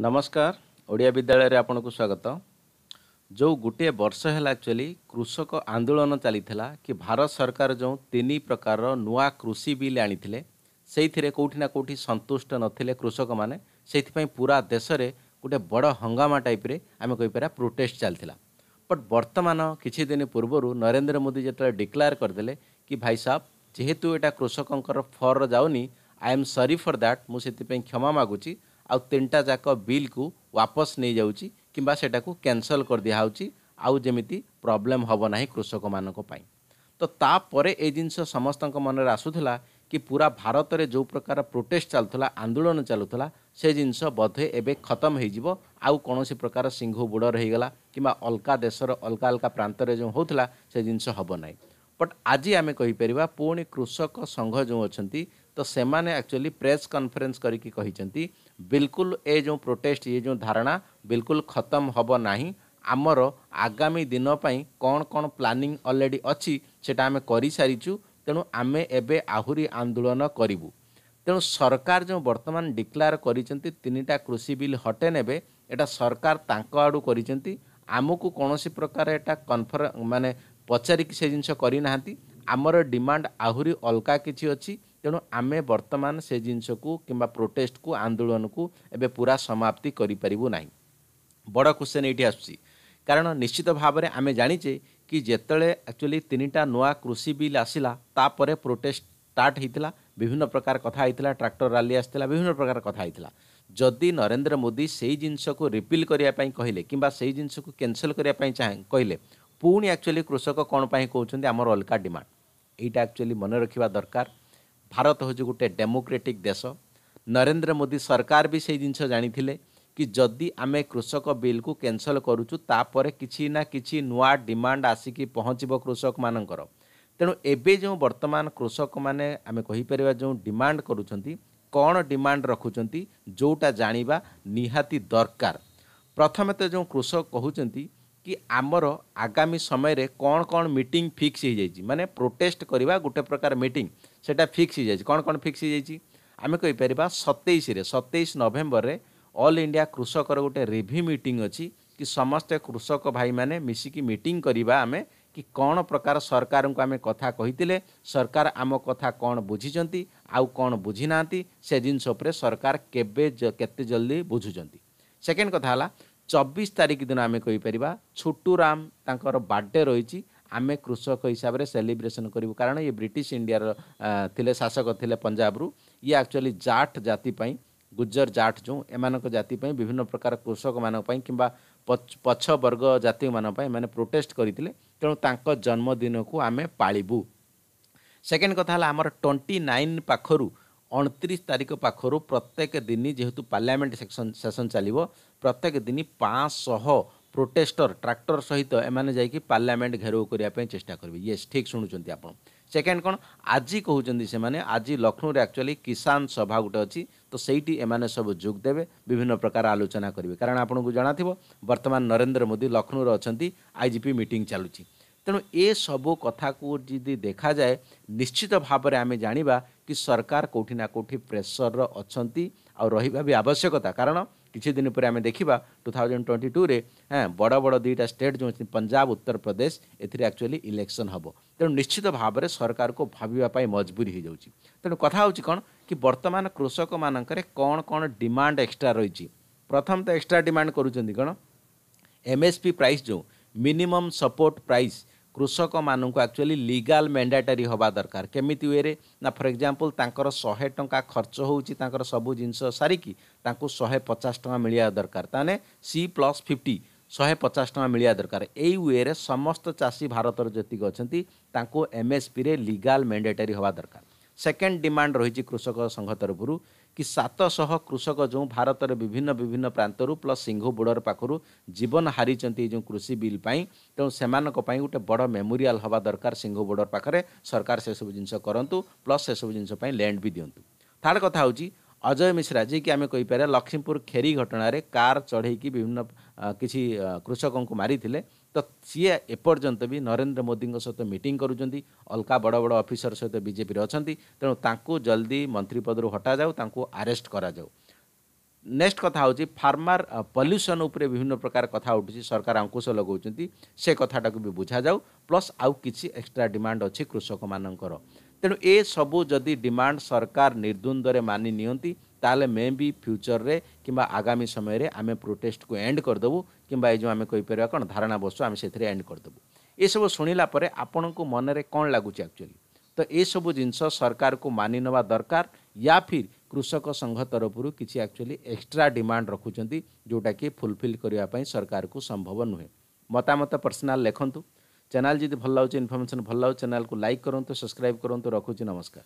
ନମସ୍କାର ଓଡ଼ିଆ ବିଦ୍ୟାଳୟରେ ଆପଣଙ୍କୁ ସ୍ୱାଗତ ଯେଉଁ ଗୋଟିଏ ବର୍ଷ ହେଲା ଆକ୍ଚୁଆଲି କୃଷକ ଆନ୍ଦୋଳନ ଚାଲିଥିଲା କି ଭାରତ ସରକାର ଯେଉଁ ତିନି ପ୍ରକାରର ନୂଆ କୃଷି ବିଲ୍ ଆଣିଥିଲେ ସେଇଥିରେ କେଉଁଠି ନା କେଉଁଠି ସନ୍ତୁଷ୍ଟ ନଥିଲେ କୃଷକମାନେ ସେଇଥିପାଇଁ ପୁରା ଦେଶରେ ଗୋଟିଏ ବଡ଼ ହଙ୍ଗାମା ଟାଇପ୍ରେ ଆମେ କହିପାରିବା ପ୍ରୋଟେଷ୍ଟ ଚାଲିଥିଲା ବଟ୍ ବର୍ତ୍ତମାନ କିଛି ଦିନ ପୂର୍ବରୁ ନରେନ୍ଦ୍ର ମୋଦି ଯେତେବେଳେ ଡିକ୍ଲାର କରିଦେଲେ କି ଭାଇ ସାହବ ଯେହେତୁ ଏଇଟା କୃଷକଙ୍କର ଫର୍ ଯାଉନି I am sorry for that ମୁଁ ସେଥିପାଇଁ କ୍ଷମା ମାଗୁଛି ଆଉ ତିନିଟା ଯାକ ବିଲ୍କୁ ୱାପସ ନେଇଯାଉଛି କିମ୍ବା ସେଇଟାକୁ କ୍ୟାନସଲ୍ କରିଦିଆହେଉଛି ଆଉ ଯେମିତି ପ୍ରୋବ୍ଲେମ୍ ହେବ ନାହିଁ କୃଷକମାନଙ୍କ ପାଇଁ ତ ତାପରେ ଏ ଜିନିଷ ସମସ୍ତଙ୍କ ମନରେ ଆସୁଥିଲା କି ପୁରା ଭାରତରେ ଯେଉଁ ପ୍ରକାର ପ୍ରୋଟେଷ୍ଟ ଚାଲୁଥିଲା ଆନ୍ଦୋଳନ ଚାଲୁଥିଲା ସେ ଜିନିଷ ବୋଧେ ଏବେ ଖତମ ହୋଇଯିବ ଆଉ କୌଣସି ପ୍ରକାର ସିଂହ ବୁଡ଼ର ହୋଇଗଲା କିମ୍ବା ଅଲଗା ଦେଶର ଅଲଗା ଅଲଗା ପ୍ରାନ୍ତରେ ଯେଉଁ ହେଉଥିଲା ସେ ଜିନିଷ ହେବ ନାହିଁ ବଟ୍ ଆଜି ଆମେ କହିପାରିବା ପୁଣି କୃଷକ ସଂଘ ଯେଉଁ ଅଛନ୍ତି ତ ସେମାନେ ଆକ୍ଚୁଆଲି ପ୍ରେସ୍ କନଫରେନ୍ସ କରିକି କହିଛନ୍ତି ବିଲକୁଲ ଏ ଯେଉଁ ପ୍ରୋଟେଷ୍ଟ ଏ ଯେଉଁ ଧାରଣା ବିଲକୁଲ ଖତମ ହେବ ନାହିଁ ଆମର ଆଗାମୀ ଦିନ ପାଇଁ କ'ଣ କ'ଣ ପ୍ଲାନିଂ ଅଲରେଡ଼ି ଅଛି ସେଇଟା ଆମେ କରିସାରିଛୁ ତେଣୁ ଆମେ ଏବେ ଆହୁରି ଆନ୍ଦୋଳନ କରିବୁ ତେଣୁ ସରକାର ଯେଉଁ ବର୍ତ୍ତମାନ ଡିକ୍ଲାର କରିଛନ୍ତି ତିନିଟା କୃଷି ବିଲ୍ ହଟେ ନେବେ ଏଇଟା ସରକାର ତାଙ୍କ ଆଡ଼ୁ କରିଛନ୍ତି ଆମକୁ କୌଣସି ପ୍ରକାର ଏଇଟା କନଫର୍ମ ମାନେ ପଚାରିକି ସେ ଜିନିଷ କରିନାହାନ୍ତି ଆମର ଡିମାଣ୍ଡ ଆହୁରି ଅଲଗା କିଛି ଅଛି ତେଣୁ ଆମେ ବର୍ତ୍ତମାନ ସେ ଜିନିଷକୁ କିମ୍ବା ପ୍ରୋଟେଷ୍ଟକୁ ଆନ୍ଦୋଳନକୁ ଏବେ ପୁରା ସମାପ୍ତି କରିପାରିବୁ ନାହିଁ ବଡ଼ କ୍ୱେଶ୍ଚନ୍ ଏଇଠି ଆସୁଛି କାରଣ ନିଶ୍ଚିତ ଭାବରେ ଆମେ ଜାଣିଛେ କି ଯେତେବେଳେ ଆକ୍ଚୁଆଲି ତିନିଟା ନୂଆ କୃଷି ବିଲ୍ ଆସିଲା ତାପରେ ପ୍ରୋଟେଷ୍ଟ ଷ୍ଟାର୍ଟ ହୋଇଥିଲା ବିଭିନ୍ନ ପ୍ରକାର କଥା ହୋଇଥିଲା ଟ୍ରାକ୍ଟର ରାଲି ଆସିଥିଲା ବିଭିନ୍ନ ପ୍ରକାର କଥା ହୋଇଥିଲା ଯଦି ନରେନ୍ଦ୍ର ମୋଦି ସେଇ ଜିନିଷକୁ ରିପିଲ୍ କରିବା ପାଇଁ କହିଲେ କିମ୍ବା ସେଇ ଜିନିଷକୁ କ୍ୟାନସଲ୍ କରିବା ପାଇଁ ଚାହେଁ କହିଲେ ପୁଣି ଆକ୍ଚୁଆଲି କୃଷକ କ'ଣ ପାଇଁ କହୁଛନ୍ତି ଆମର ଅଲଗା ଡିମାଣ୍ଡ ଏଇଟା ଆକ୍ଚୁଆଲି ମନେ ରଖିବା ଦରକାର ଭାରତ ହେଉଛି ଗୋଟେ ଡେମୋକ୍ରେଟିକ୍ ଦେଶ ନରେନ୍ଦ୍ର ମୋଦି ସରକାର ବି ସେଇ ଜିନିଷ ଜାଣିଥିଲେ କି ଯଦି ଆମେ କୃଷକ ବିଲ୍କୁ କ୍ୟାନସଲ୍ କରୁଛୁ ତାପରେ କିଛି ନା କିଛି ନୂଆ ଡିମାଣ୍ଡ ଆସିକି ପହଞ୍ଚିବ କୃଷକମାନଙ୍କର ତେଣୁ ଏବେ ଯେଉଁ ବର୍ତ୍ତମାନ କୃଷକମାନେ ଆମେ କହିପାରିବା ଯେଉଁ ଡିମାଣ୍ଡ କରୁଛନ୍ତି କ'ଣ ଡିମାଣ୍ଡ ରଖୁଛନ୍ତି ଯେଉଁଟା ଜାଣିବା ନିହାତି ଦରକାର ପ୍ରଥମେ ତ ଯେଉଁ କୃଷକ କହୁଛନ୍ତି କି ଆମର ଆଗାମୀ ସମୟରେ କ'ଣ କ'ଣ ମିଟିଂ ଫିକ୍ସ ହୋଇଯାଇଛି ମାନେ ପ୍ରୋଟେଷ୍ଟ କରିବା ଗୋଟେ ପ୍ରକାର ମିଟିଂ ସେଇଟା ଫିକ୍ସ ହୋଇଯାଇଛି କ'ଣ କ'ଣ ଫିକ୍ସ ହୋଇଯାଇଛି ଆମେ କହିପାରିବା ସତେଇଶରେ ସତେଇଶ ନଭେମ୍ବରରେ ଅଲ୍ ଇଣ୍ଡିଆ କୃଷକର ଗୋଟେ ରିଭ୍ୟୁ ମିଟିଂ ଅଛି କି ସମସ୍ତେ କୃଷକ ଭାଇମାନେ ମିଶିକି ମିଟିଂ କରିବା ଆମେ କି କ'ଣ ପ୍ରକାର ସରକାରଙ୍କୁ ଆମେ କଥା କହିଥିଲେ ସରକାର ଆମ କଥା କ'ଣ ବୁଝିଛନ୍ତି ଆଉ କ'ଣ ବୁଝିନାହାନ୍ତି ସେ ଜିନିଷ ଉପରେ ସରକାର କେବେ କେତେ ଜଲ୍ଦି ବୁଝୁଛନ୍ତି ସେକେଣ୍ଡ କଥା ହେଲା ଚବିଶ ତାରିଖ ଦିନ ଆମେ କହିପାରିବା ଛୋଟୁରାମ ତାଙ୍କର ବାର୍ଥଡ଼େ ରହିଛି ଆମେ କୃଷକ ହିସାବରେ ସେଲିବ୍ରେସନ୍ କରିବୁ କାରଣ ଇଏ ବ୍ରିଟିଶ ଇଣ୍ଡିଆର ଥିଲେ ଶାସକ ଥିଲେ ପଞ୍ଜାବରୁ ଇଏ ଆକ୍ଚୁଆଲି ଜାଟ୍ ଜାତି ପାଇଁ ଗୁଜର ଜାଟ୍ ଯେଉଁ ଏମାନଙ୍କ ଜାତି ପାଇଁ ବିଭିନ୍ନ ପ୍ରକାର କୃଷକମାନଙ୍କ ପାଇଁ କିମ୍ବା ପଛ ବର୍ଗ ଜାତିମାନଙ୍କ ପାଇଁ ଏମାନେ ପ୍ରୋଟେଷ୍ଟ କରିଥିଲେ ତେଣୁ ତାଙ୍କ ଜନ୍ମଦିନକୁ ଆମେ ପାଳିବୁ ସେକେଣ୍ଡ କଥା ହେଲା ଆମର ଟ୍ୱେଣ୍ଟି ନାଇନ୍ ପାଖରୁ ଅଣତିରିଶ ତାରିଖ ପାଖରୁ ପ୍ରତ୍ୟେକ ଦିନ ଯେହେତୁ ପାର୍ଲିଆମେଣ୍ଟ ସେକ୍ସନ୍ ସେସନ୍ ଚାଲିବ ପ୍ରତ୍ୟେକ ଦିନ ପାଞ୍ଚଶହ प्रोटेस्टर ट्राक्टर सहित एम जा पार्लियामेंट घेराव करने चेषा करेंगे ये ठीक शुणुंट सेकेंड कौन आज कहते हैं आज लक्ष्मी आकचुअली किसान सभा गोटे अच्छी तो सही सब जोगदे विभिन्न प्रकार आलोचना करेंगे कारण आपन जाना थी बर्तमान नरेन्द्र मोदी लक्ष्मी अच्छा आईजीपी मीट चलु तेणु ए सब कथा को यदि देखा जाए निश्चित भाव में आम जाणी कि सरकार कौटिना कौटि प्रेसर अच्छा आवश्यकता कारण କିଛି ଦିନ ପରେ ଆମେ ଦେଖିବା ଟୁ ଥାଉଜେଣ୍ଡ ଟ୍ୱେଣ୍ଟି ଟୁରେ ହଁ ବଡ଼ ବଡ଼ ଦୁଇଟା ଷ୍ଟେଟ୍ ଯେଉଁ ଅଛି ପଞ୍ଜାବ ଉତ୍ତରପ୍ରଦେଶ ଏଥିରେ ଆକ୍ଚୁଆଲି ଇଲେକ୍ସନ୍ ହେବ ତେଣୁ ନିଶ୍ଚିତ ଭାବରେ ସରକାରକୁ ଭାବିବା ପାଇଁ ମଜବୁରୀ ହୋଇଯାଉଛି ତେଣୁ କଥା ହେଉଛି କ'ଣ କି ବର୍ତ୍ତମାନ କୃଷକମାନଙ୍କରେ କ'ଣ କ'ଣ ଡିମାଣ୍ଡ ଏକ୍ସଟ୍ରା ରହିଛି ପ୍ରଥମ ତ ଏକ୍ସଟ୍ରା ଡିମାଣ୍ଡ କରୁଛନ୍ତି କ'ଣ ଏମ୍ଏସ୍ପି ପ୍ରାଇସ୍ ଯେଉଁ ମିନିମମ୍ ସପୋର୍ଟ ପ୍ରାଇସ୍ कृषक मचुअली लिगाल मैंडेटरी हवा दरकार केमिति वे फर एक्जामपल तर शेट टा खर्च हौँ तर सबै जिस सारिक शपचास टा मिवा दरकार ती प्लस फिफ्टी शहे पचास टा मिया दरकार ए समस्ती भारत अस्एसपिएर लिगाल मैंडेटरी हे दरकार सेकेन्ड डिमांड रहि कृषक संघ तरफु कि सातश कृषक जो भारत विभिन्न विभिन्न प्रान्तु प्लस सिङ्गु बोर्डर पाखु जीवन हारिन् जो कृषि बिपाई तपाईँ गए बड मेमोरियल हवा दरकार सिङ्गु बोर्डर पाखेर सरकार से सब जिस गरु प्लस से सबै जिनिसप ल्यान्ड भी दिनु थर्ड कथा हेर्छ अजय मिश्रा जी कि जिम्मेपार लक्ष्मीपुर खेरी घटणार कार चढाइकि विभिन्न को कृषकको मरिले त सिए एपर्न्त नरेन्द्र मोदी सहित मिटिङ गरुन चाहिँ अलका बड बड अफिसर सहित विजेपि अनि तेणु तलदि मन्त्री पदहरू हटाऊ करा गराउ नेक्स्ट कथा फार्मर पल्युसन उपरे विभिन्न प्रकार कथा उठु सरकार अंकुश अश लगाउँछ कथाटाको बुझा बुझाऊ प्लस आउ आउँछ एक्सट्रा डिमांड अस् कृषक ए तबु जदि डिमांड सरकार निर्न्दिनिय ताले मे फ्यूचर रे कम्बा आगामी समय रे आमे प्रोटेस्ट को एंड कर प्रोटेस्टको एन्ड गरिदेबु कम्बा एउँदै किन धारणा एंड कर बसुसै एड गरिदेबु एसबु शुणापर को मन कन् लागु एक्चुअली तो सब सरकार को जिस सरकारको दरकार या फिर কৃষক সংঘ তরফর কিছু আকচুয়ালি এক্সট্রা ডিমান্ড রাখুন যেটা কি ফুলফিল করা সরকার সম্ভব নুহে মতামত পর্সনাল লেখু চ্যানেল যদি ভাল লাগুছে ইনফরমেশন ভাল লাগু চ্যানেল লাইক করতু সবসক্রাইব করতু রাখুছি নমস্কার